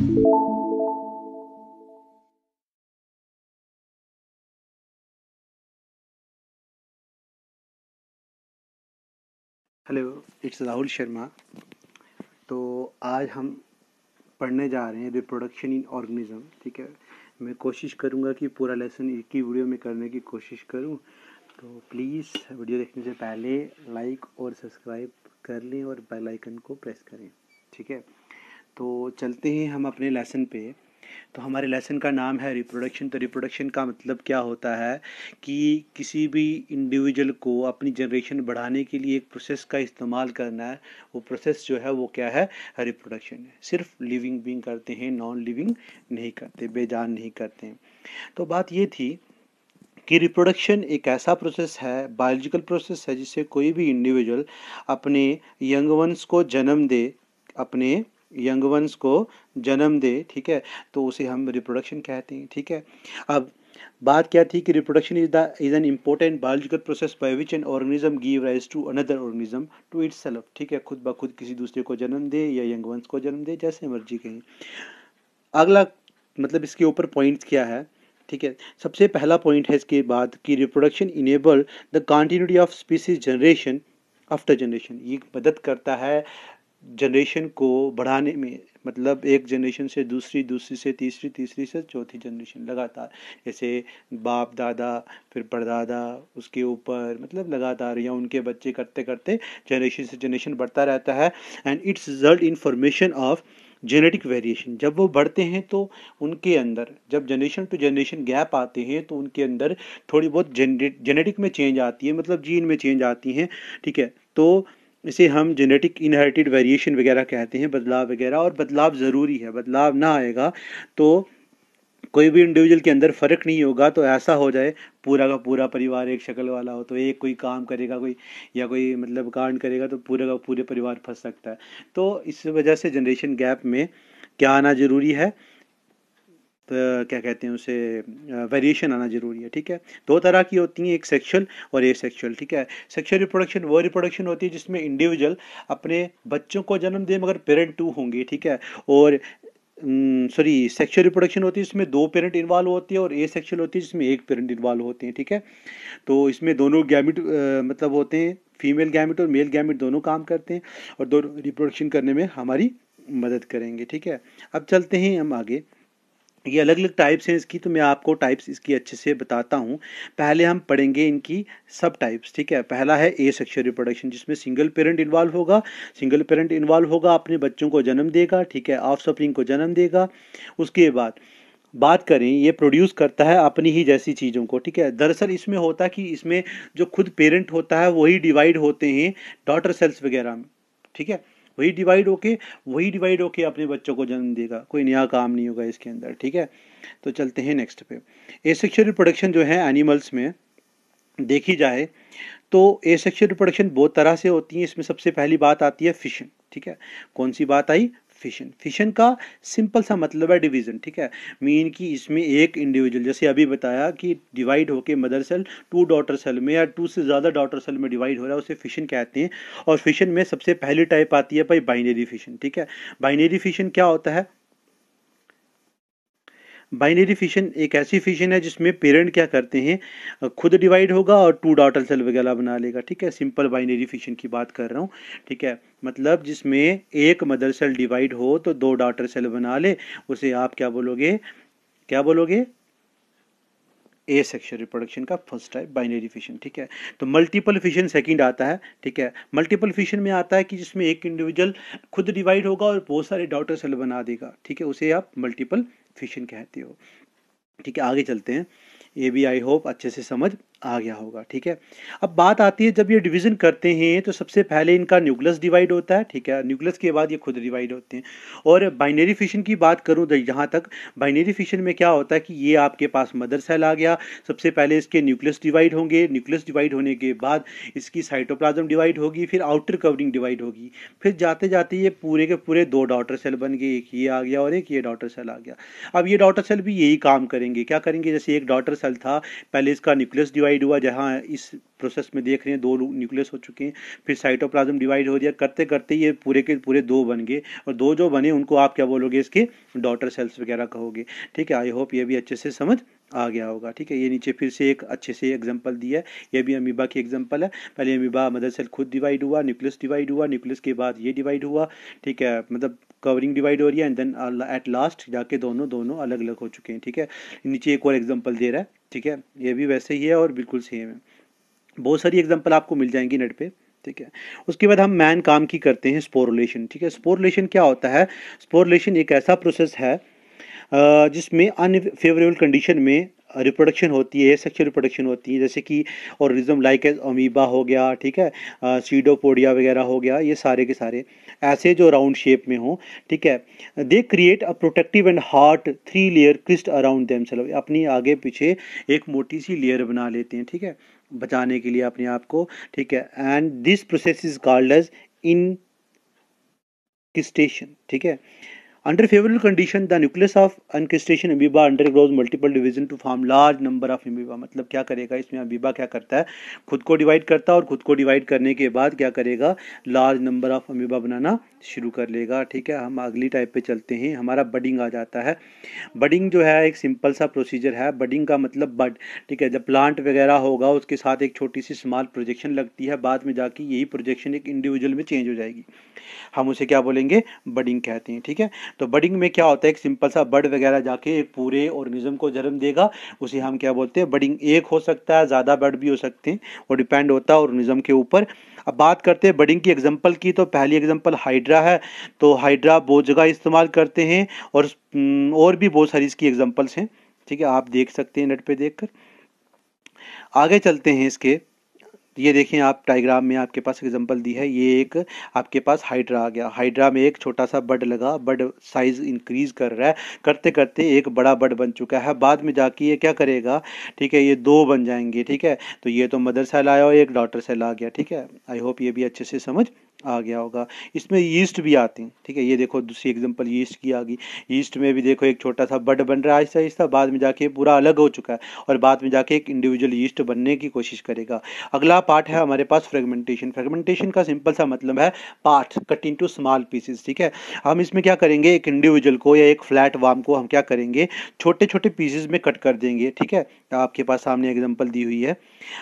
Hello it's Rahul Sharma तो आज हम पढ़ने जा रहे हैं रिप्रोडक्शन इन ऑर्गेनिज्म ठीक है मैं कोशिश करूँगा कि पूरा लेसन एक ही वीडियो में करने की कोशिश करूँ तो प्लीज़ वीडियो देखने से पहले लाइक और सब्सक्राइब कर लें और बेल आइकन को प्रेस करें ठीक है तो चलते हैं हम अपने लेसन पे तो हमारे लेसन का नाम है रिप्रोडक्शन तो रिप्रोडक्शन का मतलब क्या होता है कि किसी भी इंडिविजुअल को अपनी जनरेशन बढ़ाने के लिए एक प्रोसेस का इस्तेमाल करना है वो प्रोसेस जो है वो क्या है रिप्रोडक्शन है सिर्फ लिविंग बींग करते हैं नॉन लिविंग नहीं करते बेजान नहीं करते हैं तो बात ये थी कि रिप्रोडक्शन एक ऐसा प्रोसेस है बायोलॉजिकल प्रोसेस है जिससे कोई भी इंडिविजुअल अपने यंग वंस को जन्म दे अपने यंग वंस को जन्म दे ठीक है तो उसे हम रिप्रोडक्शन कहते हैं ठीक है अब बात क्या थी कि reproduction is the is an important biological process by which an organism give rise to another organism to its self ठीक है खुद ब खुद किसी दूसरे को जन्म दे या यंग वंस को जन्म दे जैसे मर्जी कहें अगला मतलब इसके ऊपर पॉइंट्स क्या है ठीक है सबसे पहला पॉइंट है इसके बाद कि reproduction enable the continuity of species generation after generation ये मदद करता है जनरेशन को बढ़ाने में मतलब एक जनरेशन से दूसरी दूसरी से तीसरी तीसरी से चौथी जनरेशन लगातार जैसे बाप दादा फिर परदादा उसके ऊपर मतलब लगातार या उनके बच्चे करते करते जनरेशन से जनरेशन बढ़ता रहता है and its result in formation of genetic variation जब वो बढ़ते हैं तो उनके अंदर जब जनरेशन टू जनरेशन गैप आते हैं तो उनके अंदर थोड़ी बहुत जेनेटिक में चेंज आती है मतलब जीन में चेंज आती हैं ठीक है तो इसे हम जेनेटिक इनहेरिटेड वेरिएशन वगैरह कहते हैं बदलाव वगैरह और बदलाव ज़रूरी है बदलाव ना आएगा तो कोई भी इंडिविजुअल के अंदर फ़र्क नहीं होगा तो ऐसा हो जाए पूरा का पूरा परिवार एक शक्ल वाला हो तो एक कोई काम करेगा कोई या कोई मतलब कांड करेगा तो पूरा का पूरे परिवार फंस सकता है तो इस वजह से जनरेशन गैप में क्या आना ज़रूरी है क्या कहते हैं उसे वेरिएशन आना ज़रूरी है ठीक है दो तरह की होती हैं एक सेक्शुअल और ए सेक्शुअल ठीक है सेक्शुअल रिप्रोडक्शन वो रिप्रोडक्शन होती है जिसमें इंडिविजुअल अपने बच्चों को जन्म दे मगर पेरेंट टू होंगे ठीक है और सॉरी सेक्शुअल रिप्रोडक्शन होती है इसमें दो पेरेंट इन्वॉल्व होते हैं और ए सेक्शुअल होती है जिसमें एक पेरेंट इन्वॉल्व होते हैं ठीक है तो इसमें दोनों गैमिट मतलब होते हैं फीमेल गैमिट और मेल गैमिट दोनों काम करते हैं और दोनों रिप्रोडक्शन करने में हमारी मदद करेंगे ठीक है अब चलते हैं हम आगे ये अलग अलग टाइप्स हैं इसकी तो मैं आपको टाइप्स इसकी अच्छे से बताता हूँ पहले हम पढ़ेंगे इनकी सब टाइप्स ठीक है पहला है ए सेक्शुअल रिप्रोडक्शन जिसमें सिंगल पेरेंट इन्वॉल्व होगा सिंगल पेरेंट इन्वॉल्व होगा अपने बच्चों को जन्म देगा ठीक है ऑफ सपरिंग को जन्म देगा उसके बाद बात करें ये प्रोड्यूस करता है अपनी ही जैसी चीज़ों को ठीक है दरअसल इसमें होता है कि इसमें जो खुद पेरेंट होता है वही डिवाइड होते हैं डॉटर सेल्स वगैरह में ठीक है वही डिवाइड होके वही डिवाइड होके अपने बच्चों को जन्म देगा कोई नया काम नहीं होगा इसके अंदर ठीक है तो चलते हैं नेक्स्ट पे एसेक्शुअल रिप्रोडक्शन जो है एनिमल्स में देखी जाए तो एसेक्शुअल रिप्रोडक्शन बहुत तरह से होती है इसमें सबसे पहली बात आती है फिशिंग ठीक है कौन सी बात आई फिशन फिशन का सिंपल सा मतलब है डिवीज़न ठीक है मीन कि इसमें एक इंडिविजुअल जैसे अभी बताया कि डिवाइड होके mother cell to daughter cell में या टू से ज़्यादा डॉटर सेल में डिवाइड हो रहा है उसे फिशन कहते हैं और फिशन में सबसे पहली टाइप आती है भाई बाइनरी फिशन ठीक है बाइनरी फिशन क्या होता है बाइनरी फिशन एक ऐसी फिशन है जिसमें पेरेंट क्या करते हैं खुद डिवाइड होगा और टू डॉटर सेल वगैरह बना लेगा ठीक है सिंपल बाइनरी फिशन की बात कर रहा हूँ ठीक है मतलब जिसमें एक मदर सेल डिवाइड हो तो दो डॉटर सेल बना ले उसे आप क्या बोलोगे क्या बोलोगे ए सेक्शन रिप्रोडक्शन का फर्स्ट टाइप बाइनरी फिशन ठीक है तो मल्टीपल फिशन सेकंड आता है ठीक है मल्टीपल फिशन में आता है कि जिसमें एक इंडिविजुअल खुद डिवाइड होगा और बहुत सारे डॉटर सेल बना देगा ठीक है उसे आप मल्टीपल फिशन कहते हो ठीक है आगे चलते हैं ये भी आई होप अच्छे से समझ आ गया होगा ठीक है अब बात आती है जब ये डिवीजन करते हैं तो सबसे पहले इनका न्यूक्लियस डिवाइड होता है ठीक है न्यूक्लियस के बाद ये खुद डिवाइड होते हैं और बाइनरी फिशन की बात करूँ तो यहाँ तक बाइनरी फिशन में क्या होता है कि ये आपके पास मदर सेल आ गया सबसे पहले इसके न्यूक्लियस डिवाइड होंगे न्यूक्लियस डिवाइड होने के बाद इसकी साइटोप्लाज्म डिवाइड होगी फिर आउटर कवरिंग डिवाइड होगी फिर जाते जाते ये पूरे के पूरे दो डॉटर सेल बन गए एक ये आ गया और एक ये डॉटर सेल आ गया अब ये डॉटर सेल भी यही काम करेंगे क्या करेंगे जैसे एक डॉटर सेल था पहले इसका न्यूक्लियस डिवाइड डिवाइड हुआ जहाँ इस प्रोसेस में देख रहे हैं दो न्यूक्लियस हो चुके हैं फिर साइटोप्लाज्म डिवाइड हो दिया करते करते ये पूरे के पूरे दो बन गए और दो जो बने उनको आप क्या बोलोगे इसके डॉटर सेल्स वगैरह कहोगे ठीक है आई होप ये भी अच्छे से समझ आ गया होगा ठीक है ये नीचे फिर से एक अच्छे से एग्जांपल दिया है ये भी अमीबा की एग्जांपल है पहले अमीबा मदर सेल खुद डिवाइड हुआ न्यूक्लियस डिवाइड हुआ न्यूक्लियस के बाद ये डिवाइड हुआ ठीक है मतलब कवरिंग डिवाइड हो रही है एंड देन एट लास्ट जाके दोनों दोनों अलग अलग हो चुके हैं ठीक है नीचे एक और एग्जाम्पल दे रहा है ठीक है ये भी वैसे ही है और बिल्कुल सेम है बहुत सारी एग्जाम्पल आपको मिल जाएंगी नेट पे ठीक है उसके बाद हम मैन काम की करते हैं स्पोरलेशन ठीक है स्पोरलेशन क्या होता है स्पोरलेशन एक ऐसा प्रोसेस है जिसमें अनफेवरेबल कंडीशन में रिप्रोडक्शन होती है सेक्चुअल रिप्रोडक्शन होती है जैसे कि ऑर्गेनिज्म लाइक एज अमीबा हो गया ठीक है सीडोपोडिया वगैरह हो गया ये सारे के सारे ऐसे जो राउंड शेप में हो ठीक है they create a protective and hard three layer cyst around them self अपनी आगे पीछे एक मोटी सी लेयर बना लेते हैं ठीक है बचाने के लिए अपने आप को ठीक है and this process is called as encystation ठीक है Under favorable condition, the nucleus of encrustation amoeba undergoes multiple division to form large number of amoeba. मतलब क्या करेगा इसमें अमीबा क्या करता है खुद को डिवाइड करता है और खुद को डिवाइड करने के बाद क्या करेगा लार्ज नंबर ऑफ अमीबा बनाना शुरू कर लेगा ठीक है हम अगली टाइप पे चलते हैं हमारा बडिंग आ जाता है बडिंग जो है एक सिंपल सा प्रोसीजर है बडिंग का मतलब बड ठीक है जब प्लांट वगैरह होगा उसके साथ एक छोटी सी स्मॉल प्रोजेक्शन लगती है बाद में जाके यही प्रोजेक्शन एक इंडिविजुअल में चेंज हो जाएगी हम उसे क्या बोलेंगे बडिंग कहते हैं ठीक है तो बडिंग में क्या होता है एक सिंपल सा बड वगैरह जाके एक पूरे ऑर्गेनिज्म को जन्म देगा उसे हम क्या बोलते हैं बडिंग एक हो सकता है ज़्यादा बड भी हो सकते हैं और डिपेंड होता है ऑर्गेनिज्म के ऊपर अब बात करते हैं बडिंग की एग्जाम्पल की तो पहली एग्जाम्पल हाइड्रा है तो हाइड्रा बहुत जगह इस्तेमाल करते हैं और और भी बहुत सारी इसकी एग्जाम्पल्स हैं ठीक है आप देख सकते हैं नेट पर देख आगे चलते हैं इसके तो ये देखें आप डायग्राम में आपके पास एग्जांपल दी है ये एक आपके पास हाइड्रा आ गया हाइड्रा में एक छोटा सा बड लगा बड साइज इंक्रीज कर रहा है करते करते एक बड़ा बड बन चुका है बाद में जाके ये क्या करेगा ठीक है ये दो बन जाएंगे ठीक है तो ये तो मदर सेल आया और एक डॉटर सेल आ गया ठीक है आई होप ये भी अच्छे से समझ आ गया होगा इसमें यीस्ट भी आते हैं ठीक है ये देखो दूसरी एग्जांपल यीस्ट की आ गई यीस्ट में भी देखो एक छोटा सा बड बन रहा है आहिस्ता आहिस्ता बाद में जाके पूरा अलग हो चुका है और बाद में जाके एक इंडिविजुअल यीस्ट बनने की कोशिश करेगा अगला पार्ट है हमारे पास फ्रेगमेंटेशन फ्रेगमेंटेशन का सिंपल सा मतलब है part cut into small pieces ठीक है हम इसमें क्या करेंगे एक इंडिविजुअल को या एक फ्लैट वाम को हम क्या करेंगे छोटे छोटे पीसेज में कट कर देंगे ठीक है आपके पास सामने एग्जाम्पल दी हुई है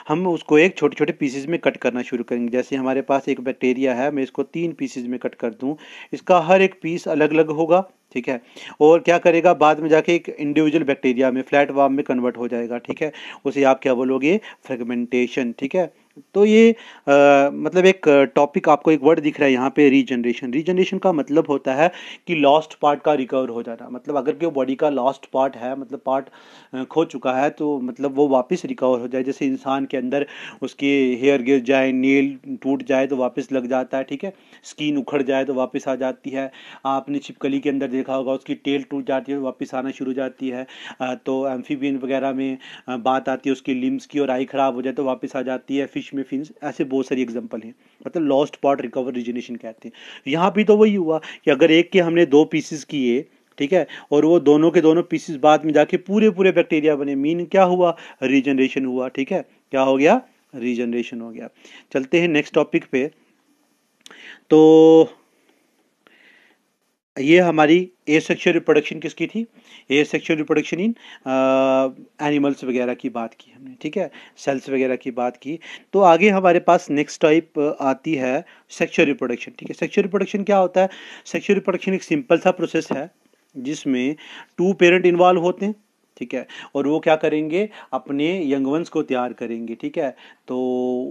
हम उसको एक छोटे छोटे पीसेज में कट करना शुरू करेंगे जैसे हमारे पास एक बैक्टीरिया है है मैं इसको तीन पीसेज में कट कर दूं इसका हर एक पीस अलग अलग होगा ठीक है और क्या करेगा बाद में जाके एक इंडिविजुअल बैक्टीरिया में फ्लैट वार्म में कन्वर्ट हो जाएगा ठीक है उसे आप क्या बोलोगे फ्रेगमेंटेशन ठीक है तो ये आ, मतलब एक टॉपिक आपको एक वर्ड दिख रहा है यहाँ पे रीजनरेशन रीजनरेशन का मतलब होता है कि लॉस्ट पार्ट का रिकवर हो जाना मतलब अगर कि बॉडी का लॉस्ट पार्ट है मतलब पार्ट खो चुका है तो मतलब वो वापस रिकवर हो जाए जैसे इंसान के अंदर उसके हेयर गिर जाए नील टूट जाए तो वापस लग जाता है ठीक है स्किन उखड़ जाए तो वापस आ जाती है आपने छिपकली के अंदर देखा होगा उसकी टेल टूट जाती है वापस आना शुरू हो जाती है तो एम्फीबियन वगैरह में बात आती है उसकी लिम्स की और आई ख़राब हो जाए तो वापस आ जाती है फिश में फिन ऐसे बहुत सारी एग्जाम्पल हैं मतलब लॉस्ट पार्ट रिकवर रिजनेशन कहते हैं यहाँ भी तो वही हुआ कि अगर एक के हमने दो पीसेस किए ठीक है और वो दोनों के दोनों पीसेस बाद में जाके पूरे पूरे बैक्टीरिया बने मीन क्या हुआ रीजनरेशन हुआ ठीक है क्या हो गया रीजनरेशन हो गया चलते हैं नेक्स्ट टॉपिक पे तो ये हमारी ए सेक्शुअल रिप्रोडक्शन किसकी थी asexual reproduction in animals वगैरह की बात की हमने ठीक है सेल्स वगैरह की बात की तो आगे हमारे पास नेक्स्ट टाइप uh, आती है सेक्शुअल रिप्रोडक्शन ठीक है सेक्शुअल रिप्रोडक्शन क्या होता है सेक्शुअल रिप्रोडक्शन एक सिंपल सा प्रोसेस है जिसमें टू पेरेंट इन्वॉल्व होते हैं ठीक है और वो क्या करेंगे अपने यंगवंस को तैयार करेंगे ठीक है तो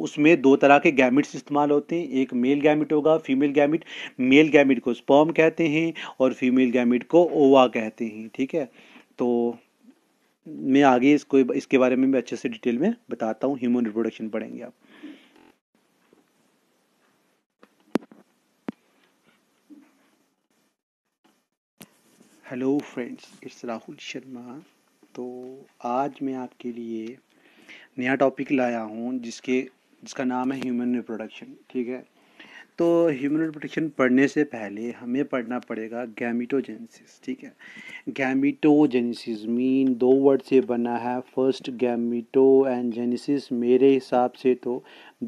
उसमें दो तरह के गैमिट्स इस्तेमाल होते हैं एक मेल गैमिट होगा फीमेल गैमिट मेल गैमिट को स्पॉम कहते हैं और फीमेल गैमिट को ओवा कहते हैं ठीक है तो मैं आगे इसको इसके बारे में मैं अच्छे से डिटेल में बताता हूँ ह्यूमन रिप्रोडक्शन पढ़ेंगे आप hello friends it's Rahul Sharma तो आज मैं आपके लिए नया टॉपिक लाया हूँ जिसके जिसका नाम है ह्यूमन रिप्रोडक्शन ठीक है तो ह्यूमन प्रोटेक्शन पढ़ने से पहले हमें पढ़ना पड़ेगा गैमिटोजेनेसिस ठीक है गैमिटोजेनेसिस मीन दो वर्ड से बना है फर्स्ट गैमिटो एंड जेनेसिस मेरे हिसाब से तो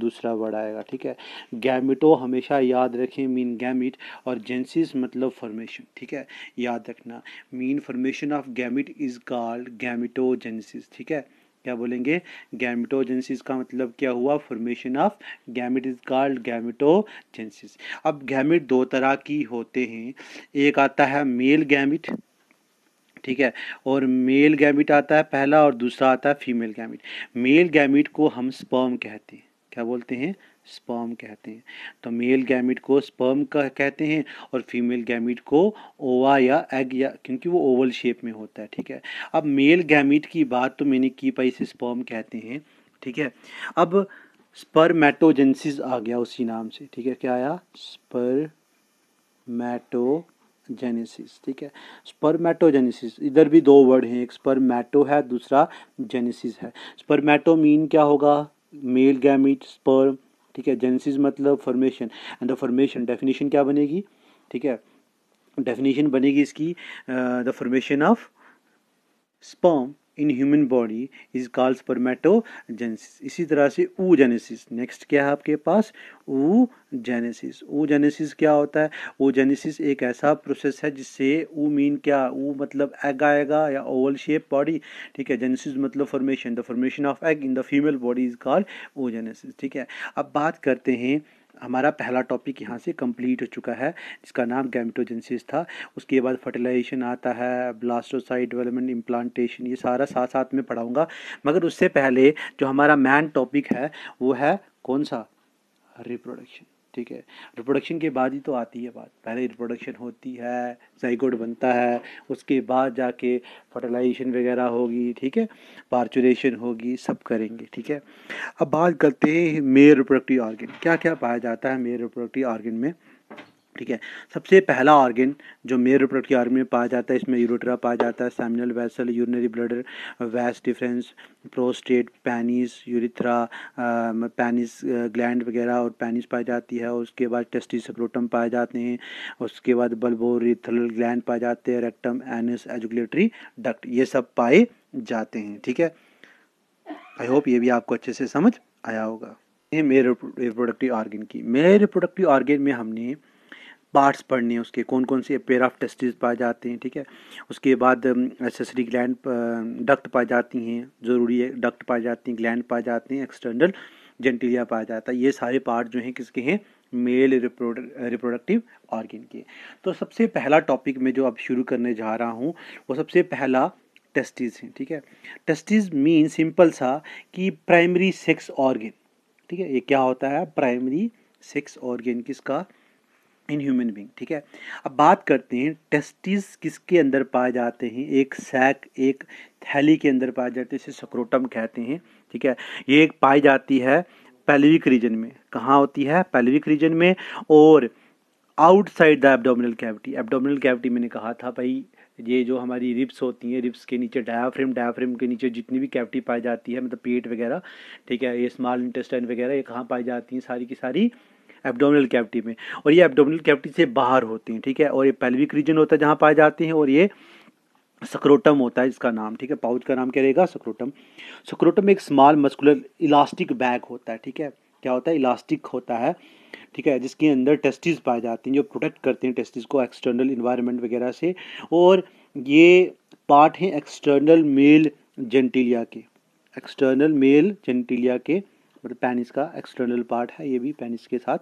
दूसरा वर्ड आएगा ठीक है गैमिटो हमेशा याद रखें मीन गैमिट और जेनेसिस मतलब फॉर्मेशन ठीक है याद रखना mean formation of gamete is called gametogenesis ठीक है क्या बोलेंगे गैमिटोजेंसिस का मतलब क्या हुआ formation of gamete is called gametogenesis अब गैमिट दो तरह की होते हैं एक आता है मेल गैमिट ठीक है और मेल गैमिट आता है पहला और दूसरा आता है फीमेल गैमिट मेल गैमिट को हम स्पर्म कहते हैं क्या बोलते हैं स्पर्म कहते हैं तो मेल गैमिट को स्पर्म का कहते हैं और फीमेल गैमिट को ओवा या एग या क्योंकि वो ओवल शेप में होता है ठीक है अब मेल गैमिट की बात तो मैंने की पाई इसे स्पर्म कहते हैं ठीक है अब स्पर्मेटोजेंसिस आ गया उसी नाम से ठीक है क्या आया स्पर्मेटो जेनेसिस ठीक है स्पर्मेटोजेनेसिस इधर भी दो वर्ड हैं एक स्पर्मेटो है दूसरा जेनेसिस है स्पर्मेटो मीन क्या होगा मेल गैमिट स्पर्म ठीक है जेंसिस मतलब formation and the formation definition क्या बनेगी ठीक है डेफिनेशन बनेगी इसकी the formation of sperm in human body is call spermatogenesis इसी तरह से ऊ जेनेसिस नेक्स्ट क्या है आपके पास ऊ जेनेसिस ऊ जेनेसिस क्या होता है ओ जेनेसिस एक ऐसा प्रोसेस है जिससे ऊ मीन क्या ऊ मतलब एग आएगा या ओवल शेप बॉडी ठीक है जेनेसिस मतलब formation the formation of egg in the female body is called oogenesis ठीक है अब बात करते हैं हमारा पहला टॉपिक यहाँ से कंप्लीट हो चुका है जिसका नाम गैमिटोजेंसिस था उसके बाद फर्टिलाइजेशन आता है ब्लास्टोसाइड डेवलपमेंट इम्प्लांटेशन ये सारा साथ साथ में पढ़ाऊँगा मगर उससे पहले जो हमारा मैन टॉपिक है वो है कौन सा रिप्रोडक्शन ठीक है रिप्रोडक्शन के बाद ही तो आती है बात पहले रिप्रोडक्शन होती है जाइगोड बनता है उसके बाद जाके फर्टिलाइजेशन वगैरह होगी ठीक है पार्चुरेशन होगी सब करेंगे ठीक है अब बात करते हैं मेयर रिप्रोडक्टिव ऑर्गन क्या क्या पाया जाता है मेयर रिप्रोडक्टिव ऑर्गन में ठीक है सबसे पहला ऑर्गेन जो मेयर रिप्रोडक्ट की में पाया जाता है इसमें यूरोट्रा पाया जाता है seminal vesicle urinary bladder vas deferens prostate penis urethra penis gland वगैरह और पैनिस पाई जाती है उसके बाद टेस्टी सक्रोटम पाए जाते हैं उसके बाद बल्बोरिथल ग्लैंड पाए जाते हैं रेक्टम एनिस एजुकुलेटरी डक्ट ये सब पाए जाते हैं ठीक है आई होप ये भी आपको अच्छे से समझ आया होगा मेरे रिप्रोडक्टिव ऑर्गेन की मेरे रिप्रोडक्टिव ऑर्गेन में हमने पार्ट्स पढ़ने हैं उसके कौन कौन से पेयर ऑफ टेस्टिस पाए जाते हैं ठीक है उसके बाद एसेसरी ग्लैंड डक्ट पाई जाती हैं ज़रूरी है डक्ट पाए जाती हैं ग्लैंड पाए जाते हैं एक्सटर्नल जेंटिलिया पाया जाता है ये सारे पार्ट जो हैं किसके हैं मेल रिप्रोडक्टिव ऑर्गेन के तो सबसे पहला टॉपिक में जो अब शुरू करने जा रहा हूँ वो सबसे पहला टेस्टिस हैं ठीक है टेस्टिस मीन सिंपल सा कि प्राइमरी सेक्स ऑर्गेन ठीक है ये क्या होता है प्राइमरी सेक्स ऑर्गेन किसका इन ह्यूमन बींग ठीक है अब बात करते हैं टेस्टिस किसके अंदर पाए जाते हैं एक सैक एक थैली के अंदर पाए जाते हैं इसे सक्रोटम कहते हैं ठीक है ये एक पाई जाती है पेल्विक रीजन में कहाँ होती है पेल्विक रीजन में और outside the abdominal cavity abdominal cavity मैंने कहा था भाई ये जो हमारी रिप्स होती हैं रिप्स के नीचे डायाफ्रेम डायाफ्रेम के नीचे जितनी भी कैविटी पाई जाती है मतलब पेट वगैरह ठीक है ये स्मॉल इंटेस्टाइन वगैरह ये कहाँ पाई जाती हैं सारी की सारी एब्डोमिनल कैविटी में और ये एब्डोमिनल कैविटी से बाहर होती हैं ठीक है और ये पेल्विक रीजन होता है जहाँ पाए जाते हैं और ये सक्रोटम होता है इसका नाम ठीक है पाउच का नाम क्या रहेगा सक्रोटम सक्रोटम एक स्मॉल मस्कुलर इलास्टिक बैग होता है ठीक है क्या होता है इलास्टिक होता है ठीक है जिसके अंदर टेस्टिस पाए जाते हैं जो प्रोटेक्ट करते हैं टेस्टिस को एक्सटर्नल इन्वायरमेंट वगैरह से और ये पार्ट हैं एक्सटर्नल मेल जेंटिलिया के एक्सटर्नल मेल जेंटिलिया के और पेनिस का एक्सटर्नल पार्ट है ये भी पेनिस के साथ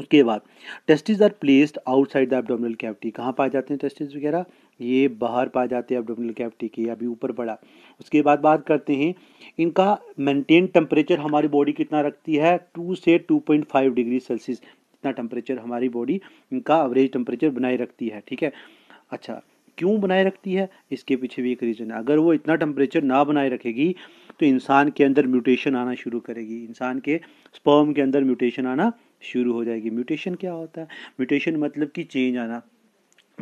उसके बाद testis are placed outside the abdominal cavity कहाँ पाए जाते हैं टेस्टिस वगैरह ये बाहर पाए जाते हैं एबडोमिनल कैविटी के अभी ऊपर पड़ा उसके बाद बात करते हैं इनका मेंटेन टेम्परेचर हमारी बॉडी कितना रखती है टू से two point five degree Celsius इतना टेम्परेचर हमारी बॉडी इनका एवरेज टेम्परेचर बनाए रखती है ठीक है अच्छा क्यों बनाए रखती है इसके पीछे भी एक रीज़न है अगर वो इतना टेम्परेचर ना बनाए रखेगी तो इंसान के अंदर म्यूटेशन आना शुरू करेगी इंसान के स्पर्म के अंदर म्यूटेशन आना शुरू हो जाएगी म्यूटेशन क्या होता है म्यूटेशन मतलब कि चेंज आना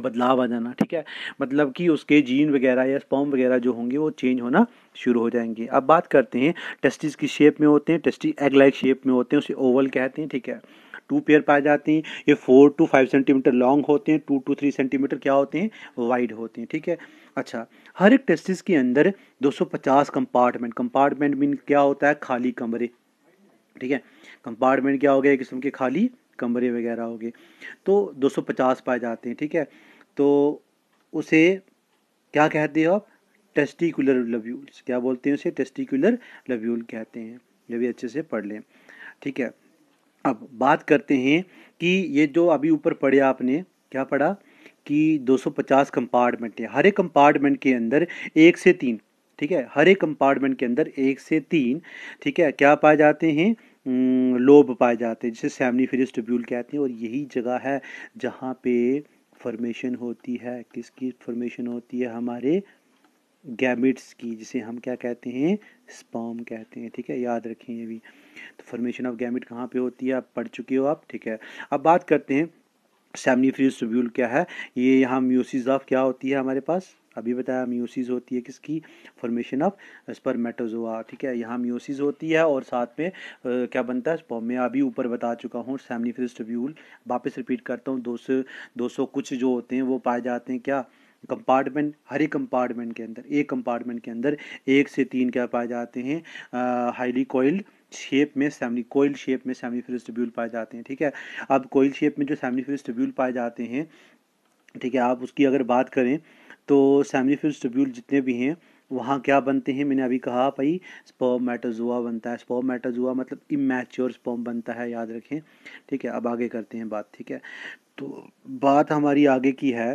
बदलाव आ जाना ठीक है मतलब कि उसके जीन वगैरह या स्पॉम वगैरह जो होंगे वो चेंज होना शुरू हो जाएंगे अब बात करते हैं टेस्टिस की शेप में होते हैं टेस्टी एग लाइक शेप में होते हैं उसे ओवल कहते हैं ठीक है टू पेयर पाए जाते हैं ये four two five centimetre long होते हैं टू टू थ्री सेंटीमीटर क्या होते हैं वाइड होते हैं ठीक है अच्छा हर एक टेस्टिस के अंदर 250 कंपार्टमेंट कंपार्टमेंट मीन क्या होता है खाली कमरे ठीक है कंपार्टमेंट क्या हो गया एक किस्म के खाली कमरे वगैरह हो गए तो 250 पाए जाते हैं ठीक है तो उसे क्या कहते हो आप टेस्टिकुलर लव्यूल्स क्या बोलते हैं उसे टेस्टिकुलर लव्यूल कहते हैं ये भी अच्छे से पढ़ लें ठीक है अब बात करते हैं कि ये जो अभी ऊपर पढ़े आपने क्या पढ़ा की 250 कंपार्टमेंट है हर एक कंपार्टमेंट के अंदर एक से तीन ठीक है हर एक कंपार्टमेंट के अंदर एक से तीन ठीक है क्या पाए जाते हैं लोब पाए जाते हैं जिसे सैमनी फिर कहते हैं और यही जगह है जहाँ पे फॉर्मेशन होती है किसकी फॉर्मेशन होती है हमारे गैमिट्स की जिसे हम क्या कहते हैं स्पॉम कहते हैं ठीक है याद रखें अभी तो फॉर्मेशन ऑफ गैमिट कहाँ पे होती है आप पढ़ चुके हो आप ठीक है अब बात करते हैं सेमनी फ्यूज ट्रिब्यूल क्या है ये यहाँ म्यूसिस ऑफ क्या होती है हमारे पास अभी बताया म्यूसिस होती है किसकी फॉर्मेशन ऑफ स्पर्मेटोजोआ ठीक है यहाँ म्यूसिस होती है और साथ में आ, क्या बनता है मैं अभी ऊपर बता चुका हूँ सैमनी फ्यूज ट्रिब्यूल वापस रिपीट करता हूँ दो सौ दो सौ कुछ जो होते हैं वो पाए जाते हैं क्या कंपार्टमेंट हर एक कंपार्टमेंट के अंदर एक कंपार्टमेंट के अंदर एक से तीन क्या पाए जाते हैं हाईली कोइल्ड शेप में सेमी कोयल शेप में सेमी फिर फिलिस्टब्यूल पाए जाते हैं ठीक है अब कोयल शेप में जो फिर फिलिस्टब्यूल पाए जाते हैं ठीक है आप उसकी अगर बात करें तो फिर फिलिस्टब्यूल जितने भी हैं वहाँ क्या बनते हैं मैंने अभी कहा भाई स्पर्म मेटाजुआ बनता है स्पर्म मेटाजुआ मतलब इमेच्योर स्पर्म बनता है याद रखें ठीक है अब आगे करते हैं बात ठीक है तो बात हमारी आगे की है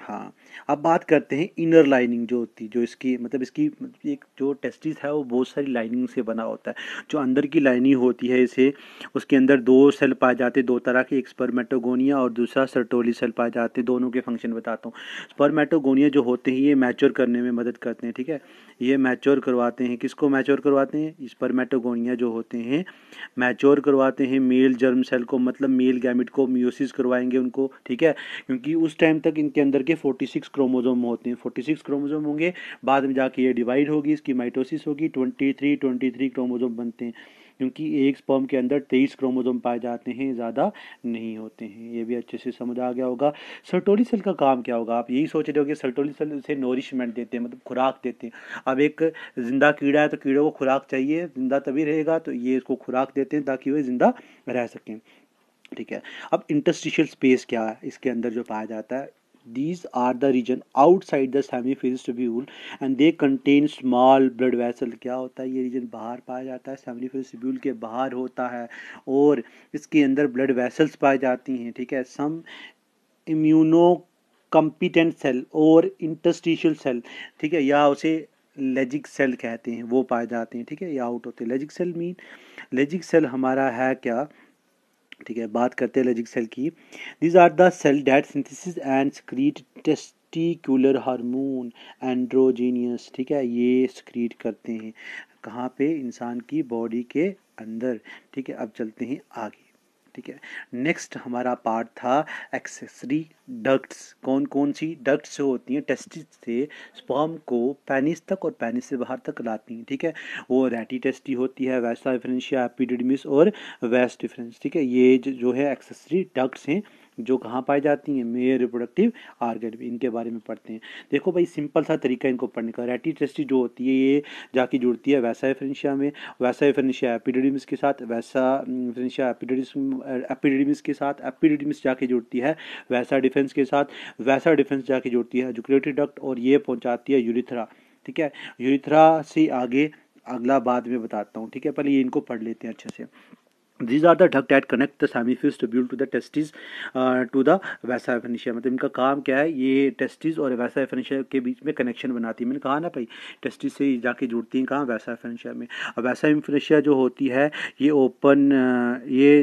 हाँ अब बात करते हैं इनर लाइनिंग जो होती है जो इसकी मतलब इसकी मतलब एक जो टेस्टिस है वो बहुत सारी लाइनिंग से बना होता है जो अंदर की लाइनिंग होती है इसे उसके अंदर दो सेल पाए जाते हैं दो तरह के एक स्पर्मेटोगोनिया और दूसरा सर्टोली सेल पाए जाते हैं दोनों के फंक्शन बताता हूँ स्पर्मेटोगोनिया जो होते हैं ये मैच्योर करने में मदद करते हैं ठीक है ये मैच्योर करवाते हैं किसको मैच्योर करवाते हैं स्पर्मेटोगोनिया जो होते हैं मैच्योर करवाते हैं मेल जर्म सेल को मतलब मेल गैमिट को म्यूसिस करवाएंगे उनको ठीक है क्योंकि उस टाइम तक इनके अंदर के फोर्टी सिक्स क्रोमोजोम होते हैं फोर्टी सिक्स क्रोमोजोम होंगे बाद में जाके ये डिवाइड होगी इसकी माइटोसिस होगी twenty three twenty three chromosome बनते हैं क्योंकि एक स्पर्म के अंदर तेईस क्रोमोजोम पाए जाते हैं ज़्यादा नहीं होते हैं ये भी अच्छे से समझ आ गया होगा सर्टोली सेल का काम क्या होगा आप यही सोच रहे हो कि सर्टोली सेल से नोरिशमेंट देते हैं मतलब खुराक देते हैं अब एक ज़िंदा कीड़ा है तो कीड़ों को खुराक चाहिए ज़िंदा तभी रहेगा तो ये इसको खुराक देते हैं ताकि वह ज़िंदा रह सकें ठीक है अब इंटस्टिशियल स्पेस क्या है इसके अंदर जो पाया जाता है These are the region outside the सेमीफेज tubule and they contain small blood vessel क्या होता है ये रीजन बाहर पाया जाता है सेमीफेज ट्यूब्यूल के बाहर होता है और इसके अंदर ब्लड वैसल्स पाए जाती हैं ठीक है सम इम्यूनो कम्पिटेंट सेल और इंटस्टिशियल सेल ठीक है या उसे लेजिक सेल कहते हैं वो पाए जाते हैं ठीक है या आउट होते हैं Leydig cell mean Leydig cell हमारा है क्या ठीक है बात करते हैं एलर्जिक सेल की these are the cell that synthesise and secrete testicular hormone androgens ठीक है ये स्क्रीट करते हैं कहाँ पे इंसान की बॉडी के अंदर ठीक है अब चलते हैं आगे ठीक है नेक्स्ट हमारा पार्ट था एक्सेसरी डक्ट्स कौन कौन सी डक्ट्स जो होती हैं टेस्टिस से स्पर्म को पैनिस तक और पैनिस से बाहर तक लाती हैं ठीक है वो रैटी टेस्टी होती है वैसा डिफरेंशिया एपिडिडमिस और वेस्ट डिफरेंस ठीक है ये जो है एक्सेसरी डक्ट्स हैं जो कहाँ पाई जाती हैं मेयर रिप्रोडक्टिव आर्गेट भी इनके बारे में पढ़ते हैं देखो भाई सिंपल सा तरीका इनको पढ़ने का रेटी टेस्टी जो होती है ये जाके जुड़ती है वैसा एफरेंशिया में वैसा एफरेंशिया एपिडोडिमिस के साथ वैसा एफरेंशिया एपिडोडिस के साथ एपिडोडिमिस जाके जुड़ती है वैसा डिफेंस के साथ वैसा डिफेंस जाके जुड़ती है जुक्रेटरी डक्ट और ये पहुँचाती है यूरिथ्रा ठीक है यूरिथ्रा से आगे अगला बाद में बताता हूँ ठीक है पहले ये इनको पढ़ लेते हैं अच्छे से these are the duct that connect the semi फ्यूज to to the uh, to the vasa efferentia मतलब इनका काम क्या है ये टेस्टिस और वैसा एफेनिशिया के बीच में कनेक्शन बनाती है मैंने कहा ना भाई टेस्टिस से जाके जुड़ती हैं कहाँ वैसा एफेनिशिया में अब वैसा एफेनिशिया जो होती है ये ओपन uh, ये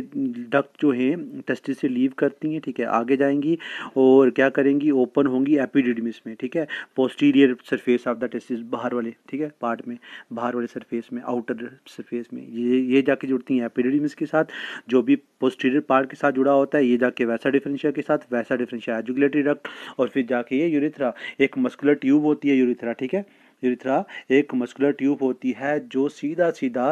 डक जो है टेस्टिस से लीव करती हैं ठीक है आगे जाएंगी और क्या करेंगी ओपन होंगी एपिडिडमिस में ठीक है posterior surface of the testis बाहर वाले ठीक है पार्ट में बाहर वाले सरफेस में आउटर सरफेस में ये ये जाके जुड़ती हैं एपिडिडमिस के साथ जो भी पोस्टीरियर पार्ट के साथ जुड़ा होता है ये जाके वैसा डिफरेंशिया के साथ वैसा डिफरेंशिया एजुगुलेटरी रक्त और फिर जाके ये यूरिथ्रा एक मस्कुलर ट्यूब होती है यूरिथ्रा ठीक है यूरिथ्रा एक मस्कुलर ट्यूब होती है जो सीधा सीधा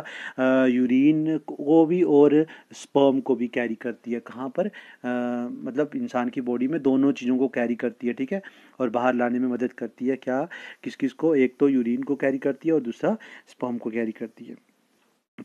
यूरिन को भी और स्पर्म को भी कैरी करती है कहाँ पर आ, मतलब इंसान की बॉडी में दोनों चीज़ों को कैरी करती है ठीक है और बाहर लाने में मदद करती है क्या किस किस को एक तो यूरिन को कैरी करती है और दूसरा स्पर्म को कैरी करती है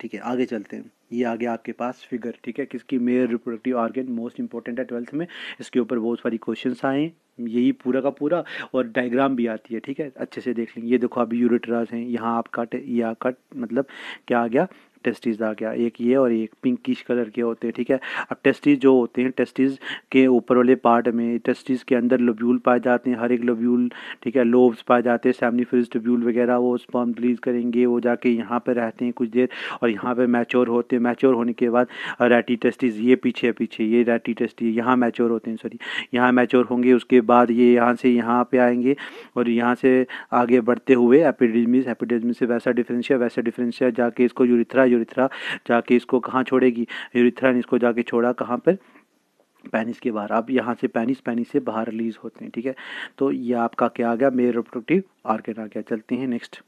ठीक है आगे चलते हैं ये आ गया आपके पास फिगर ठीक है किसकी major reproductive organ most important है ट्वेल्थ में इसके ऊपर बहुत सारी क्वेश्चन आए यही पूरा का पूरा और डायग्राम भी आती है ठीक है अच्छे से देख लेंगे ये देखो आप यूरेट्रास हैं यहाँ आपका ये आपका मतलब क्या आ गया टेस्टिस आ गया एक ये और एक पिंकिश कलर के होते हैं ठीक है अब टेस्टिस जो होते हैं टेस्टिस के ऊपर वाले पार्ट में टेस्टिस के अंदर लोब्यूल पाए जाते हैं हर एक लोब्यूल ठीक है लोब्स पाए जाते हैं सैमनी फ्रिज ट्यूब्यूल वगैरह वो स्पर्म रिलीज करेंगे वो जाके यहाँ पर रहते हैं कुछ देर और यहाँ पर मैच्योर होते हैं मैच्योर होने के बाद रेटी टेस्टिस ये पीछे पीछे ये रेटी टेस्टिस यहाँ मैच्योर होते हैं सॉरी यहाँ मैच्योर होंगे उसके बाद ये यहाँ से यहाँ पे आएंगे और यहाँ से आगे बढ़ते हुए एपिडिजमिस एपिडिजमिस से वैसा डिफरेंशिया वैसा डिफरेंशिया जाके इसको यूरिथ्रा यूरिथ्रा जाके इसको कहाँ छोड़ेगी यूरिथ्रा ने इसको जाके छोड़ा कहाँ पर पैनिस के बाहर अब यहाँ से पैनिस पैनिस से बाहर रिलीज होते हैं ठीक है तो ये आपका क्या आ गया मेरे रिप्रोडक्टिव आर्गन आ गया चलते हैं नेक्स्ट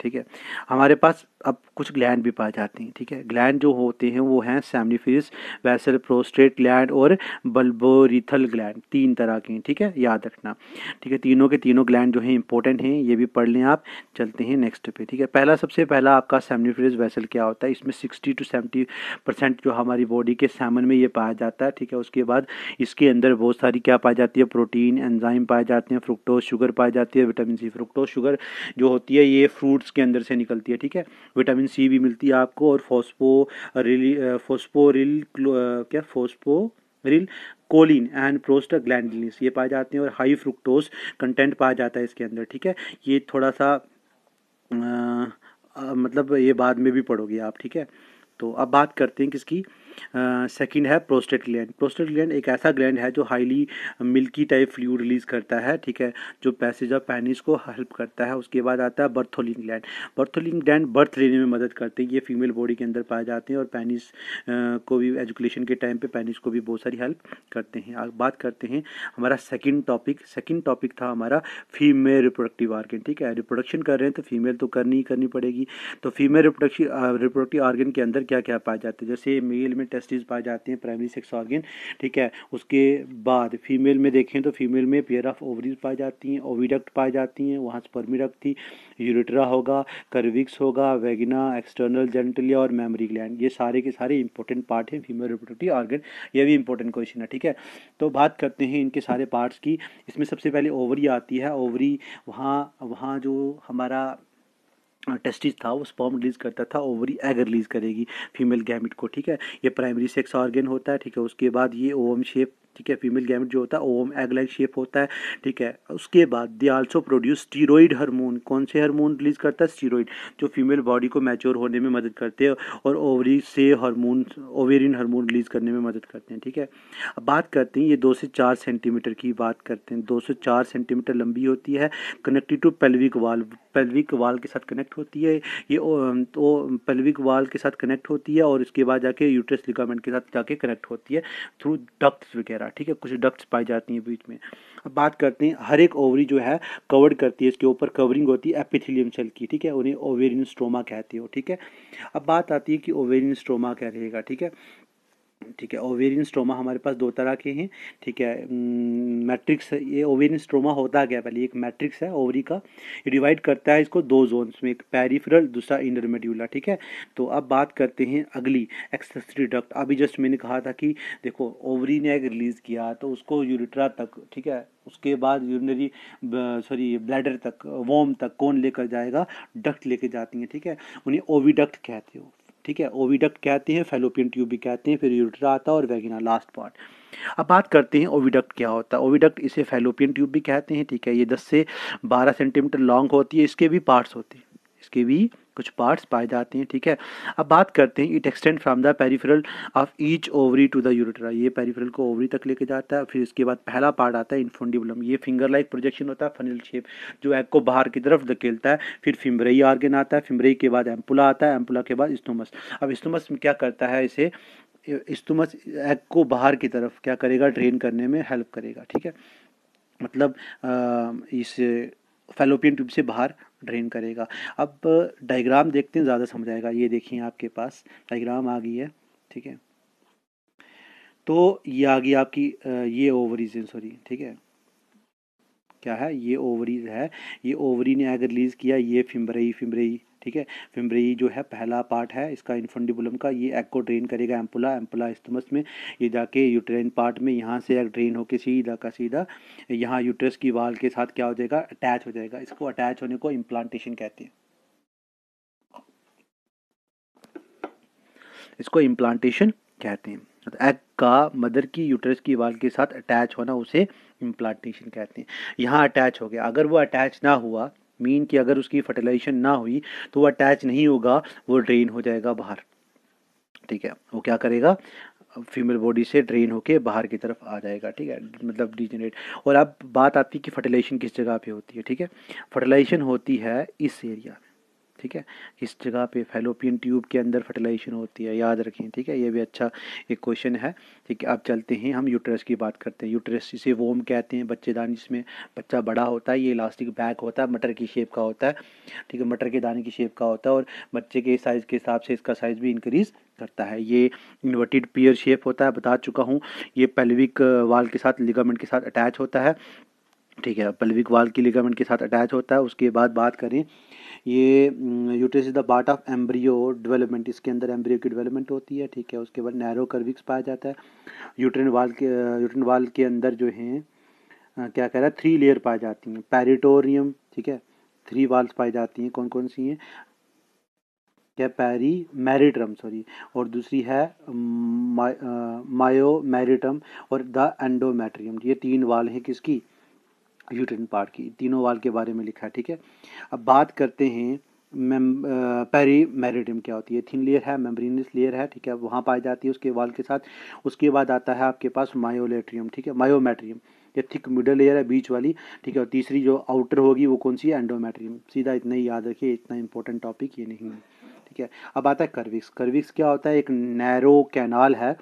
ठीक है हमारे पास अब कुछ ग्लैंड भी पाए जाते हैं ठीक है ग्लैंड जो होते हैं वो हैं सेमनीफिस वैसल प्रोस्टेट ग्लैंड और बल्बोरिथल ग्लैंड तीन तरह के हैं ठीक है याद रखना ठीक है तीनों के तीनों ग्लैंड जो हैं इंपॉर्टेंट हैं ये भी पढ़ लें आप चलते हैं नेक्स्ट पे ठीक है पहला सबसे पहला आपका सेमनीफिस वैसल क्या होता है इसमें सिक्सटी टू सेवेंटी परसेंट जो हमारी बॉडी के सेमन में ये पाया जाता है ठीक है उसके बाद इसके अंदर बहुत सारी क्या पाई जाती है प्रोटीन एंजाइम पाए जाते हैं फ्रुक्टोज शुगर पाई जाती है विटामिन सी फ्रुक्टोज शुगर जो होती है ये फ्रूट्स के अंदर से निकलती है ठीक है विटामिन सी भी मिलती है आपको और फोस्पो रिल रिल क्या phosphorylcholine and prostaglandins ये पाए जाते हैं और हाई फ्रुक्टोज कंटेंट पाया जाता है इसके अंदर ठीक है ये थोड़ा सा आ, आ, मतलब ये बाद में भी पढ़ोगे आप ठीक है तो अब बात करते हैं किसकी सेकंड है प्रोस्टेट ग्लैंड प्रोस्टेट ग्लैंड एक ऐसा ग्लैंड है जो highly milky type fluid release करता है ठीक है जो पैसेज ऑफ पैनिस को हेल्प करता है उसके बाद आता है Bartholin gland Bartholin gland birth लेने में मदद करते हैं ये फीमेल बॉडी के अंदर पाए जाते हैं और पैनिस को भी एजुकेशन के टाइम पर पैनिस को भी बहुत सारी हेल्प करते हैं बात करते हैं हमारा सेकेंड टॉपिक सेकेंड टॉपिक था हमारा फीमेल रिप्रोडक्टिव आर्गन ठीक है रिप्रोडक्शन कर रहे हैं तो फीमेल तो करनी ही करनी पड़ेगी तो फीमेल रिप्रोडक्शन रिप्रोडक्टिव आर्गन के अंदर क्या क्या पाए जाते हैं जैसे मेल में में टेस्टिस पाए जाते हैं प्राइमरी सेक्स ऑर्गेन ठीक है उसके बाद फीमेल में देखें तो फीमेल में पेयर ऑफ ओवरीज पाई जाती हैं ओविडक्ट पाई जाती हैं वहाँ स्पर्मिडक्ट थी यूरिट्रा होगा करविक्स होगा वेगिना एक्सटर्नल जेंटलिया और मेमरी ग्लैंड ये सारे के सारे इंपॉर्टेंट पार्ट हैं फीमेल रिपोर्टिव ऑर्गन ये भी इंपॉर्टेंट क्वेश्चन है ठीक है तो बात करते हैं इनके सारे पार्ट्स की इसमें सबसे पहले ओवरी आती है ओवरी वहाँ वहाँ जो हमारा टेस्टिस था वो स्पर्म रिलीज करता था ओवरी एग रिलीज करेगी फीमेल गैमिट को ठीक है ये प्राइमरी सेक्स ऑर्गेन होता है ठीक है उसके बाद ये ओवम शेप ठीक है फीमेल गैमेट जो होता है ओम एग लाइक शेप होता है ठीक है उसके बाद they also produce steroid hormone कौन से हार्मोन रिलीज करता है स्टीरोइड जो फीमेल बॉडी को मैच्योर होने में मदद करते हैं और ओवरी से हार्मोन ओवेरिन हार्मोन रिलीज करने में मदद करते हैं ठीक है अब बात करते हैं ये दो से चार सेंटीमीटर की बात करते हैं दो से चार सेंटीमीटर लंबी होती है connected to pelvic wall pelvic wall के साथ कनेक्ट होती है ये तो पेल्विक वाल के साथ कनेक्ट होती है और इसके बाद जाके यूट्रस लिगामेंट के साथ जाके कनेक्ट होती है थ्रू डक्ट्स वगैरह वगैरह ठीक है कुछ डक्ट्स पाई जाती हैं बीच में अब बात करते हैं हर एक ओवरी जो है कवर्ड करती है इसके ऊपर कवरिंग होती है एपिथिलियम सेल की ठीक है उन्हें ओवेरिन स्ट्रोमा कहती हो ठीक है अब बात आती है कि ओवेरिन स्ट्रोमा क्या रहेगा ठीक है ठीक है ओवेरियन स्ट्रोमा हमारे पास दो तरह के हैं ठीक है मैट्रिक्स ये ओवेरियन स्ट्रोमा होता क्या पहले एक मैट्रिक्स है ओवरी का ये डिवाइड करता है इसको दो जोन्स में एक पैरिफेरल दूसरा इंडर मेड्यूला ठीक है तो अब बात करते हैं अगली एक्सेसरी डक्ट अभी जस्ट मैंने कहा था कि देखो ओवरी ने एक रिलीज़ किया तो उसको यूरिट्रा तक ठीक है उसके बाद यूरिनरी सॉरी ब्लैडर तक वोम तक कौन लेकर जाएगा डक्ट लेके जाती हैं ठीक है उन्हें ओवीडक्ट कहते हो ठीक है ओविडक्ट कहते हैं फेलोपियन ट्यूब भी कहते हैं फिर यूट्रा आता है और वैगिना लास्ट पार्ट अब बात करते हैं ओविडक्ट क्या होता है ओविडक्ट इसे फेलोपियन ट्यूब भी कहते हैं ठीक है ये 10 से 12 सेंटीमीटर लॉन्ग होती है इसके भी पार्ट्स होते हैं इसके भी कुछ पार्ट्स पाए जाते हैं ठीक है अब बात करते हैं it extend from the peripheral of each ovary to the urethra ये पेरिफेरल को ओवरी तक लेके जाता है फिर इसके बाद पहला पार्ट आता है इन्फोन्डिबुलम ये फिंगर लाइक प्रोजेक्शन होता है फनल शेप जो एग को बाहर की तरफ धकेलता है फिर फिम्बरई आर्गन आता है फिम्बरई के बाद एम्पुला आता है एम्पुला के बाद स्टोमस अब स्टोमस क्या करता है इसे स्टोमस एग को बाहर की तरफ क्या करेगा ड्रेन करने में हेल्प करेगा ठीक है मतलब इस फेलोपियन ट्यूब से बाहर ड्रेन करेगा अब डायग्राम देखते हैं ज़्यादा समझ आएगा ये देखिए आपके पास डायग्राम आ गई है ठीक है तो ये आ गई आपकी ये ओवरीज सॉरी ठीक है क्या है ये ओवरीज है ये ओवरी ने अगर रिलीज़ किया ये फिम्बरेई फिम्बरेई ठीक है फिम्बरेई जो है पहला पार्ट है इसका इन्फंडिबुलम का ये एग को ड्रेन करेगा एम्पुला एम्पुला इस्तमस में ये जाके यूट्रेन पार्ट में यहाँ से एग ड्रेन होकर सीधा का सीधा यहाँ यूट्रस की वाल के साथ क्या हो जाएगा अटैच हो जाएगा इसको अटैच होने को इम्प्लांटेशन कहते हैं इसको इम्प्लांटेशन कहते हैं एग का मदर की यूटरस की वाल के साथ अटैच होना उसे इम्प्लांटेशन कहते हैं यहाँ अटैच हो गया अगर वो अटैच ना हुआ मीन कि अगर उसकी फर्टिलाइजेशन ना हुई तो वो अटैच नहीं होगा वो ड्रेन हो जाएगा बाहर ठीक है वो क्या करेगा फीमेल बॉडी से ड्रेन होके बाहर की तरफ आ जाएगा ठीक है मतलब डिजेनरेट और अब बात आती है कि फर्टिलाइजेशन किस जगह पे होती है ठीक है फर्टिलाइजेशन होती है इस एरिया में ठीक है इस जगह पे फेलोपियन ट्यूब के अंदर फर्टिलाइजेशन होती है याद रखें ठीक है ये भी अच्छा एक क्वेश्चन है ठीक है अब चलते हैं हम यूट्रस की बात करते हैं यूट्रस इसे वोम कहते हैं बच्चेदान जिसमें बच्चा बड़ा होता है ये इलास्टिक बैग होता है मटर की शेप का होता है ठीक है मटर के दाने की शेप का होता है और बच्चे के साइज़ के हिसाब से इसका साइज़ भी इंक्रीज़ करता है ये इन्वर्टेड पियर शेप होता है बता चुका हूँ ये पेल्विक वाल के साथ लिगामेंट के साथ अटैच होता है ठीक है पेल्विक वाल की लिगामेंट के साथ अटैच होता है उसके बाद बात करें ये uterus is the part of embryo development इसके अंदर एम्ब्रियो की डेवलपमेंट होती है ठीक है उसके बाद नैरो कर्विक्स पाया जाता है यूट्रेन वाल के यूट्रेन वाल के अंदर जो है क्या कह रहा है थ्री लेयर पाई जाती हैं पैरिटोरियम ठीक है थ्री वाल्स पाई जाती हैं कौन कौन सी हैं क्या पैरी मैरिटम सॉरी और दूसरी है मायो मैरिटम और द एंडोमेट्रियम ये तीन वाल हैं किसकी ब्यूटेन पार्ट की तीनों वाल के बारे में लिखा है ठीक है अब बात करते हैं मेम पेरी मेरिडियम क्या होती है थिन लेयर है मेम्ब्रेनस लेयर है ठीक है वहाँ पाई जाती है उसके वाल के साथ उसके बाद आता है आपके पास मायोलेट्रियम ठीक है मायोमेट्रियम ये थिक मिडल लेयर है बीच वाली ठीक है और तीसरी जो आउटर होगी वो कौन सी है एंडोमेट्रियम सीधा इतना ही याद रखिए इतना इंपॉर्टेंट टॉपिक ये नहीं है ठीक है अब आता है कर्विक्स कर्विक्स क्या होता है एक नैरो कैनाल है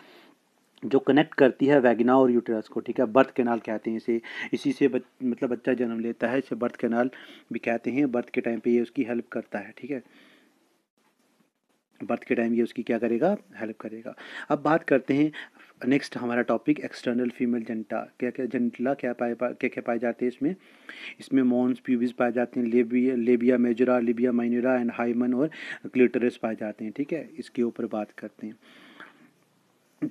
जो कनेक्ट करती है वैगना और यूटेरस को ठीक है बर्थ कैनाल कहते हैं इसे इसी से बच, मतलब बच्चा जन्म लेता है इसे बर्थ कैनाल भी कहते हैं बर्थ के टाइम पे ये उसकी हेल्प करता है ठीक है बर्थ के टाइम ये उसकी क्या करेगा हेल्प करेगा अब बात करते हैं नेक्स्ट हमारा टॉपिक एक्सटर्नल फीमेल जेंटा क्या क्या जेंटला क्या पाए पा, क्या क्या पाए जाते हैं इसमें इसमें मोन्स प्यूबिस पाए जाते हैं labia labia majora labia minora and hymen और क्लिटरस पाए जाते हैं ठीक है इसके ऊपर बात करते हैं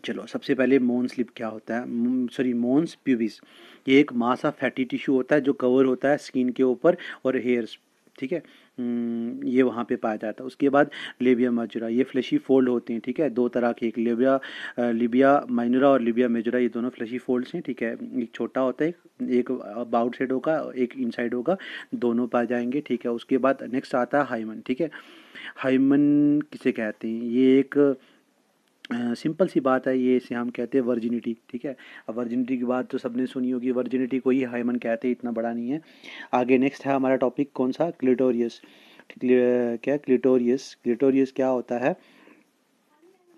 चलो सबसे पहले मोन स्लिप क्या होता है सॉरी मोन्स प्यूबिस ये एक मास ऑफ फैटी टिश्यू होता है जो कवर होता है स्किन के ऊपर और हेयर्स ठीक है हम्म, ये वहाँ पे पाया जाता है उसके बाद लेबिया मजुरा ये फ्लैशी फोल्ड होते हैं ठीक है दो तरह के एक लेबिया लिबिया माइनरा और लिबिया मेजरा ये दोनों फ्लैशी फोल्ड्स हैं ठीक है एक छोटा होता है एक आउट साइड होगा एक इनसाइड होगा दोनों पाए जाएंगे ठीक है उसके बाद नेक्स्ट आता है हाइमन ठीक है हाइमन किसे कहते हैं ये एक सिंपल सी बात है ये इसे हम कहते हैं वर्जिनिटी ठीक है अब वर्जिनिटी की बात तो सबने सुनी होगी वर्जिनिटी को ही हाइमन कहते हैं इतना बड़ा नहीं है आगे नेक्स्ट है हमारा टॉपिक कौन सा क्लिटोरियस क्या क्लिटोरियस क्लिटोरियस क्या होता है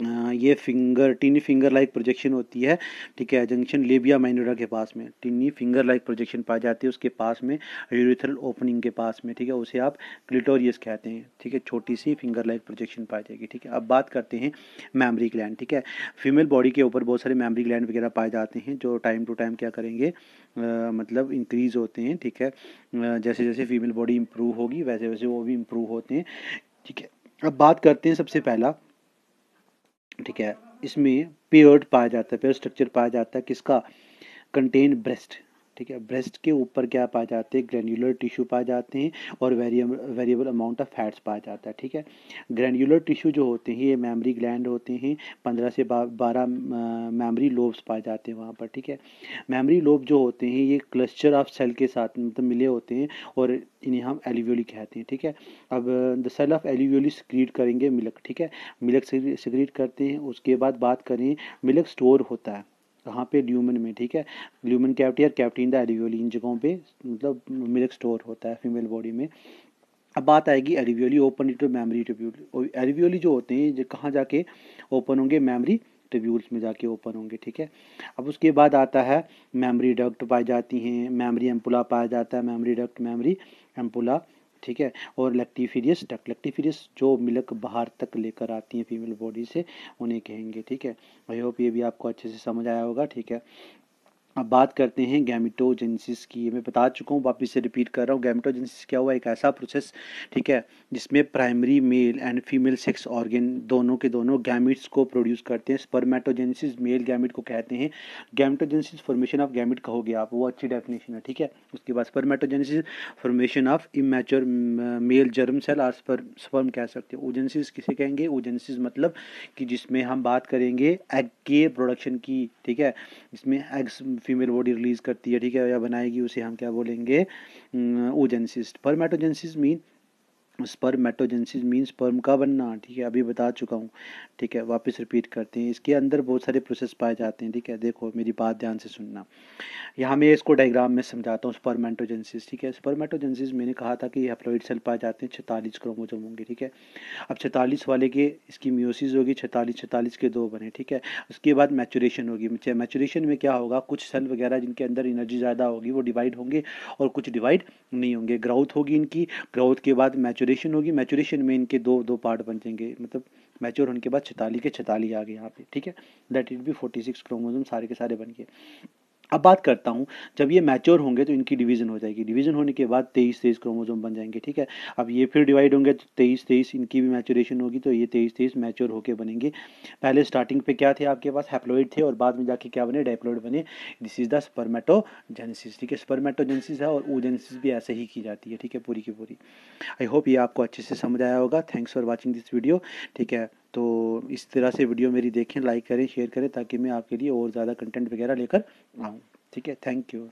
हाँ, ये finger tiny finger like projection होती है ठीक है जंक्शन लेबिया माइनोरा के पास में टिनी फिंगर लाइक प्रोजेक्शन पाई जाती है उसके पास में यूरिथरल ओपनिंग के पास में ठीक है उसे आप क्लिटोरियस कहते हैं ठीक है छोटी सी फिंगर लाइक प्रोजेक्शन पाई जाएगी ठीक है अब बात करते हैं मेमरी ग्लैंड ठीक है फीमेल बॉडी के ऊपर बहुत सारे मेमरी ग्लैंड वगैरह पाए जाते हैं जो टाइम टू टाइम क्या करेंगे आ, मतलब इंक्रीज़ होते हैं ठीक है जैसे जैसे फीमेल बॉडी इंप्रूव होगी वैसे वैसे वो भी इम्प्रूव होते हैं ठीक है अब बात करते हैं सबसे पहला ठीक है इसमें पेयर्ड पाया जाता है पेयर स्ट्रक्चर पाया जाता है किसका कंटेन ब्रेस्ट ठीक है ब्रेस्ट के ऊपर क्या पाए जाते हैं ग्रैन्युलर टिश्यू पाए जाते हैं और variable variable amount of fats पाया जाता है ठीक है ग्रैन्युलर टिश्यू जो होते हैं ये मेमोरी ग्लैंड होते हैं पंद्रह से बारह मेमोरी लोब्स पाए जाते हैं वहाँ पर ठीक है मेमोरी लोब जो होते हैं ये क्लस्टर ऑफ सेल के साथ मतलब मिले होते हैं और इन्हें हम एलिवियोली कहते हैं ठीक है अब the cell of alveoli secrete करेंगे मिलक ठीक है मिलक सिक्रीट करते हैं उसके बाद बात करें मिलक स्टोर होता है कहाँ पे ल्यूमन में ठीक है ल्यूमन कैविटी और कैविटी इन द एलिव्योली इन जगहों पे मतलब मिल्क स्टोर होता है फीमेल बॉडी में अब बात आएगी alveoli open to mammary tubule alveoli जो होते हैं जो कहाँ जाके ओपन होंगे मेमरी ट्रिब्यूल्स में जाके ओपन होंगे ठीक है अब उसके बाद आता है मेमरी डक्ट पाई जाती हैं मेमरी एम्पुला पाया जाता है मेमरी डक्ट मेमरी एम्पुला ठीक है और लैक्टिफीरियस डक्ट लैक्टिफीरियस जो मिलक बाहर तक लेकर आती हैं फीमेल बॉडी से उन्हें कहेंगे ठीक है आई होप ये भी आपको अच्छे से समझ आया होगा ठीक है अब बात करते हैं गैमिटोजेंसिस की मैं बता चुका हूँ वापस से रिपीट कर रहा हूँ गैमिटोजेंसिस क्या हुआ एक ऐसा प्रोसेस ठीक है जिसमें primary male and female sex organ दोनों के दोनों गैमिट्स को प्रोड्यूस करते हैं स्पर्मेटोजेंसिस मेल गैमिट को कहते हैं गैमिटोजेंसिस फॉर्मेशन ऑफ गैमिट कहोगे आप वो अच्छी डेफिनेशन है ठीक है उसके बाद spermatogenesis formation of immature male germ cell और स्पर स्पर्म कह सकते हैं ओजेंसिस किसे कहेंगे ओजेंसिस मतलब कि जिसमें हम बात करेंगे एग के प्रोडक्शन की ठीक है जिसमें एग्स फीमेल बॉडी रिलीज़ करती है ठीक है या बनाएगी उसे हम क्या बोलेंगे ओजेंसिस परमेटोजेंसिस मीन स्पर्मेटोजेंसिस मेटोजेंसिस मीन स्पर्म का बनना ठीक है अभी बता चुका हूँ ठीक है वापस रिपीट करते हैं इसके अंदर बहुत सारे प्रोसेस पाए जाते हैं ठीक है देखो मेरी बात ध्यान से सुनना यहाँ मैं इसको डायग्राम में समझाता हूँ स्पर्मेटोजेंसिस ठीक है स्पर्मेटोजेंसिस मैंने कहा था कि हेप्लोइड सेल पाए जाते हैं छतालीस क्रोमोजोम होंगे ठीक है अब छतालीस वाले के इसकी म्यूसिस होगी छतालीस छतालीस के दो बने ठीक है उसके बाद मैचुरेशन होगी मैचुरेशन में क्या होगा कुछ सेल वगैरह जिनके अंदर एनर्जी ज़्यादा होगी वो डिवाइड होंगे और कुछ डिवाइड नहीं होंगे ग्राउथ होगी इनकी ग्राउथ के बाद मैचुरेशन मैचुरेशन होगी मैचुरेशन में इनके दो दो पार्ट बन जाएंगे मतलब मैच्योर होने के बाद छताली के छताली आ गए यहाँ पे ठीक है that it be forty six chromosome सारे के सारे बन गए अब बात करता हूँ जब ये मैच्योर होंगे तो इनकी डिवीज़न हो जाएगी डिवीज़न होने के बाद तेईस तेईस क्रोमोजोम बन जाएंगे ठीक है अब ये फिर डिवाइड होंगे तो तेईस तेईस इनकी भी मैचोरेशन होगी तो ये तेईस तेईस मैच्योर होकर बनेंगे पहले स्टार्टिंग पे क्या थे आपके पास हैप्लोइड थे और बाद में जाके क्या बने डाइप्लोइड बने दिस इज़ द स्पर्मेटोजेनेसिस ठीक है स्पर्मेटोजेनेसिस है और ओजेनेसिस भी ऐसे ही की जाती है ठीक है पूरी की पूरी आई होप ये आपको अच्छे से समझ आया होगा thanks for watching this video ठीक है तो इस तरह से वीडियो मेरी देखें लाइक करें शेयर करें ताकि मैं आपके लिए और ज़्यादा कंटेंट वगैरह लेकर आऊँ ठीक है थैंक यू